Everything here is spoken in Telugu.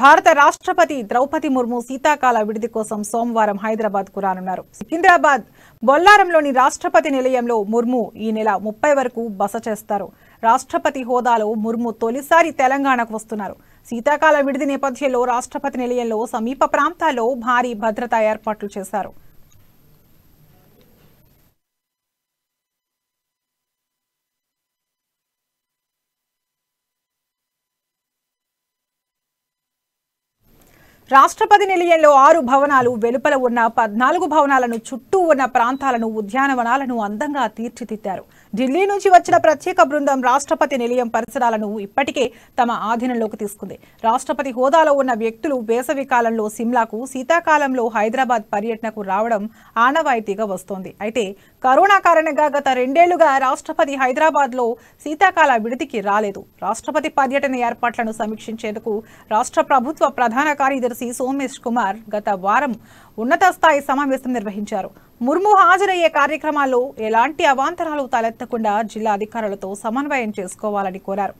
భారత రాష్ట్రపతి ద్రౌపది ముర్ము శీతాకాల విడిది కోసం సోమవారం హైదరాబాద్ కు రానున్నారు సికింద్రాబాద్ బొల్లారంలోని రాష్ట్రపతి నిలయంలో ముర్ము ఈ నెల ముప్పై వరకు బస చేస్తారు రాష్ట్రపతి హోదాలో ముర్ము తొలిసారి తెలంగాణకు వస్తున్నారు శీతాకాల విడిది నేపథ్యంలో రాష్ట్రపతి నిలయంలో సమీప ప్రాంతాల్లో భారీ భద్రతా ఏర్పాట్లు చేశారు రాష్ట్రపతి నిలయంలో ఆరు భవనాలు వెలుపల ఉన్న పద్నాలుగు భవనాలను చుట్టూ ఉన్న ప్రాంతాలను ఉద్యానవనాలను అందంగా తీర్చిదిద్దారు ఢిల్లీ నుంచి వచ్చిన ప్రత్యేక బృందం రాష్ట్రపతి నిలయం పరిసరాలను ఇప్పటికే తమ ఆధీనంలోకి తీసుకుంది రాష్ట్రపతి హోదాలో ఉన్న వ్యక్తులు వేసవి కాలంలో సిమ్లాకు శీతాకాలంలో హైదరాబాద్ పర్యటనకు రావడం ఆనవాయితీగా వస్తోంది అయితే కరోనా కారణంగా గత రెండేళ్లుగా రాష్ట్రపతి హైదరాబాద్లో శీతాకాల విడితికి రాలేదు రాష్ట్రపతి పర్యటన ఏర్పాట్లను సమీక్షించేందుకు రాష్ట్ర ప్రభుత్వ ప్రధాన కార్యదర్శి కార్యదర్శి సోమేష్ కుమార్ గత వారం ఉన్నత స్థాయి సమావేశం నిర్వహించారు ముర్ము హాజరయ్యే కార్యక్రమాల్లో ఎలాంటి అవాంతరాలు తలెత్తకుండా జిల్లా అధికారులతో సమన్వయం చేసుకోవాలని కోరారు